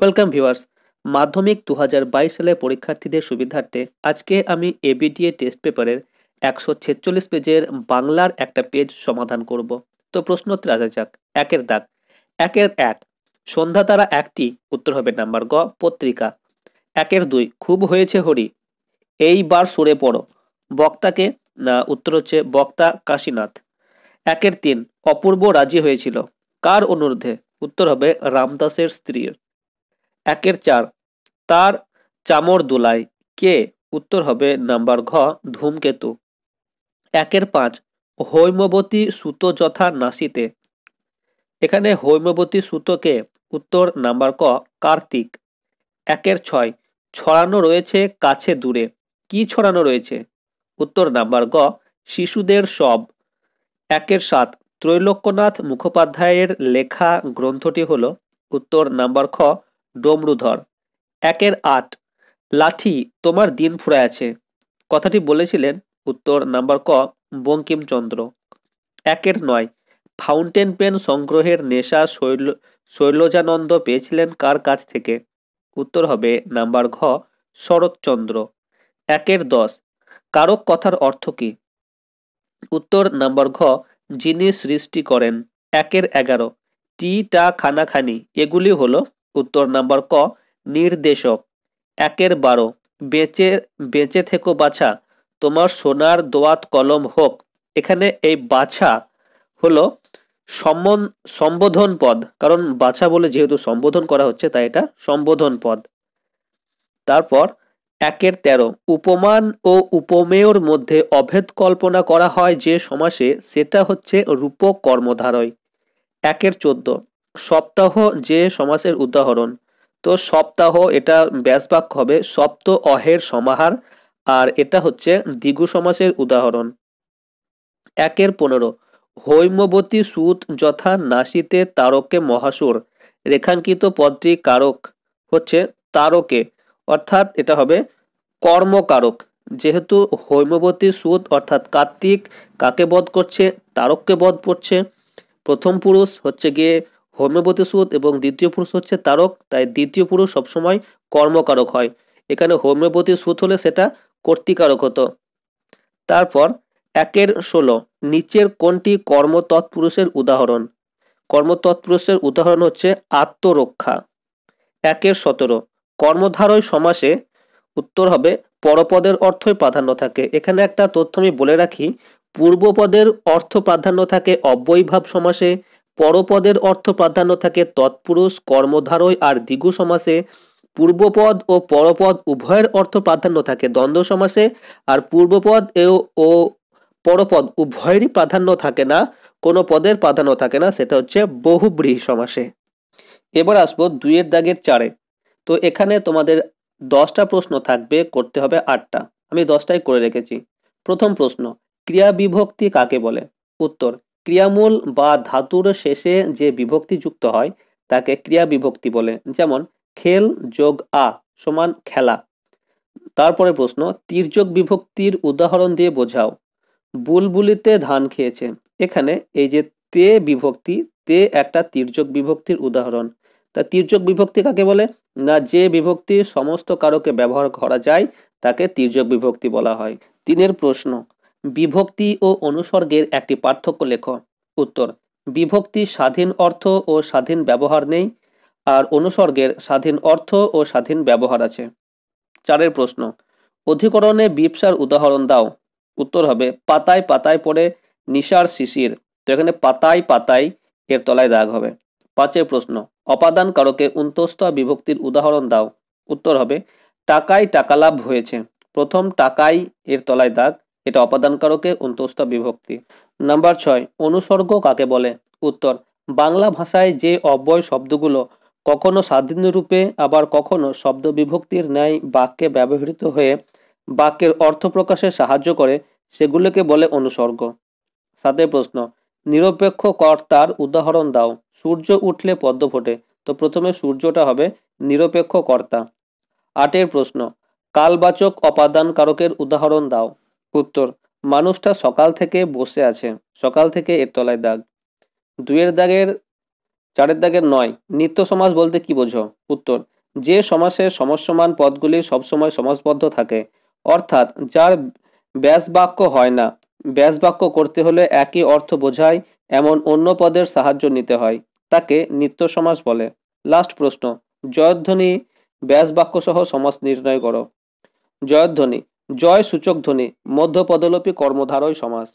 welcome viewers মাধ্যমিক দু সালে পরীক্ষার্থীদের সুবিধার্থে আজকে আমি এবিডিএ টেস্ট পেপারের একশো ছেচল্লিশ পেজের বাংলার একটা পেজ সমাধান করব তো প্রশ্ন উত্তর আসা যাক একের দাগ একের এক সন্ধ্যা তারা একটি উত্তর হবে নাম্বার গ পত্রিকা একের দুই খুব হয়েছে হরি এইবার সরে পড়ো বক্তাকে না উত্তর হচ্ছে বক্তা কাশীনাথ একের তিন অপূর্ব রাজি হয়েছিল কার অনুরোধে উত্তর হবে রামদাসের স্ত্রীর একের চার তার চামর দোলাই কে উত্তর হবে নাম্বার ঘ ধূমকেতু একের পাঁচ হৈমবতী সুতো যথা নাসিতে এখানে হৈমবতী সুতোকে উত্তর নাম্বার ক কার্তিক একের ছয় ছড়ানো রয়েছে কাছে দূরে কি ছড়ানো রয়েছে উত্তর নাম্বার গ শিশুদের সব একের সাত ত্রৈলোক্যনাথ মুখোপাধ্যায়ের লেখা গ্রন্থটি হল উত্তর নাম্বার খ ডমরুধর একের আট লাঠি তোমার দিন ফুরায়াছে কথাটি বলেছিলেন উত্তর নাম্বার ক বঙ্কিমচন্দ্র একের নয় ফাউন্টেন পেন সংগ্রহের নেশা শৈল শৈলজানন্দ পেয়েছিলেন কার কাছ থেকে উত্তর হবে নাম্বার ঘ শরৎচন্দ্র একের দশ কারক কথার অর্থ কী উত্তর নাম্বার ঘ যিনি সৃষ্টি করেন একের এগারো টি টা খানাখানি এগুলি হলো উত্তর নাম্বার ক নির্দেশক একের বারো বেঁচে বেঁচে থেকো বাছা তোমার সোনার দোয়াত কলম হোক এখানে এই বাছা হলো সম্বন সম্বোধন পদ কারণ বাছা বলে যেহেতু সম্বোধন করা হচ্ছে তাই এটা সম্বোধন পদ তারপর একের তেরো উপমান ও উপমেয়র মধ্যে অভেদ কল্পনা করা হয় যে সমাসে সেটা হচ্ছে রূপক কর্মধারয় একের চোদ্দ সপ্তাহ যে সমাসের উদাহরণ তো সপ্তাহ এটা ব্যাসবাক্য হবে সপ্ত অহের সমাহার আর এটা হচ্ছে দ্বিগু সমাসের উদাহরণ একের পনেরো হৈমবতী সুত যথা নাসিতে তারকে মহাসুর রেখাঙ্কিত পদটি কারক হচ্ছে তারকে অর্থাৎ এটা হবে কর্মকারক যেহেতু হৈমবতী সুত অর্থাৎ কার্তিক কাকে বধ করছে তারককে বধ করছে প্রথম পুরুষ হচ্ছে গিয়ে হোমিওপতি সুদ এবং দ্বিতীয় পুরুষ হচ্ছে তারক তাই দ্বিতীয় পুরুষ সবসময় কর্মকারক হয় এখানে হোমিওপতি সুদ হলে সেটা কর্তিকারক হতো তারপর একের ষোলো নিচের কোনটি কর্মতৎপুরুষের উদাহরণ কর্মতৎপুরুষের উদাহরণ হচ্ছে আত্মরক্ষা একের সতেরো কর্মধারয় সমাসে উত্তর হবে পরপদের অর্থই প্রাধান্য থাকে এখানে একটা তথ্য আমি বলে রাখি পূর্বপদের অর্থ প্রাধান্য থাকে অব্যয়ভাব সমাসে পরপদের অর্থ প্রাধান্য থাকে তৎপুরুষ কর্মধারয় আর দ্বিগু সমাসে পূর্বপদ ও পরপদ উভয়ের অর্থ প্রাধান্য থাকে দ্বন্দ্ব সমাসে আর পূর্বপদ ও পরপদ উভয়েরই প্রাধান্য থাকে না কোনো পদের প্রাধান্য থাকে না সেটা হচ্ছে বহুব্রীহী সমাসে এবার আসবো দুইয়ের দাগের চারে তো এখানে তোমাদের দশটা প্রশ্ন থাকবে করতে হবে আটটা আমি দশটাই করে রেখেছি প্রথম প্রশ্ন ক্রিয়া বিভক্তি কাকে বলে উত্তর ক্রিয়ামূল বা ধাতুর শেষে যে বিভক্তি যুক্ত হয় তাকে ক্রিয়া বিভক্তি বলে যেমন খেল যোগ আ সমান খেলা তারপরে প্রশ্ন তির্যক বিভক্তির উদাহরণ দিয়ে বোঝাও বুলবুলিতে ধান খেয়েছে এখানে এই যে তে বিভক্তি তে একটা তির্যক বিভক্তির উদাহরণ তা তির্যক বিভক্তি কাকে বলে না যে বিভক্তি সমস্ত কারকে ব্যবহার করা যায় তাকে তির্যক বিভক্তি বলা হয় তিনের প্রশ্ন বিভক্তি ও অনুসর্গের একটি পার্থক্য লেখ উত্তর বিভক্তি স্বাধীন অর্থ ও স্বাধীন ব্যবহার নেই আর অনুসর্গের স্বাধীন অর্থ ও স্বাধীন ব্যবহার আছে চারের প্রশ্ন অধিকরণে বিপসার উদাহরণ দাও উত্তর হবে পাতায় পাতায় পড়ে নিশার শিশির তো এখানে পাতায় পাতায় এর তলায় দাগ হবে পাঁচের প্রশ্ন অপাদান কারকে উন্তস্ত বিভক্তির উদাহরণ দাও উত্তর হবে টাকায় টাকা লাভ হয়েছে প্রথম টাকাই এর তলায় দাগ এটা অপাদানকারকে অন্তঃস্থ বিভক্তি নাম্বার ছয় অনুসর্গ কাকে বলে উত্তর বাংলা ভাষায় যে অব্যয় শব্দগুলো কখনো রূপে আবার কখনো শব্দ বিভক্তির ন্যায় বাক্যে ব্যবহৃত হয়ে বাক্যের অর্থ প্রকাশে সাহায্য করে সেগুলোকে বলে অনুসর্গ সাথে প্রশ্ন নিরপেক্ষ কর্তার উদাহরণ দাও সূর্য উঠলে পদ্ম ফোটে তো প্রথমে সূর্যটা হবে নিরপেক্ষ কর্তা আটের প্রশ্ন কালবাচক অপাদান কারকের উদাহরণ দাও উত্তর মানুষটা সকাল থেকে বসে আছে সকাল থেকে এর তলায় দাগ দুয়ের দাগের চারের দাগের নয় নিত্য সমাজ বলতে কি বোঝো উত্তর যে সমাসে সমসমান পদগুলি সবসময় সমাজবদ্ধ থাকে অর্থাৎ যার ব্যাস বাক্য হয় না ব্যাসবাক্য করতে হলে একই অর্থ বোঝায় এমন অন্য পদের সাহায্য নিতে হয় তাকে নিত্য সমাস বলে লাস্ট প্রশ্ন জয়ধ্বনি ব্যাসবাক্য সহ সমাজ নির্ণয় করো জয়ধ্বনি জয় সূচক ধ্বনি মধ্য কর্মধারয় সমাস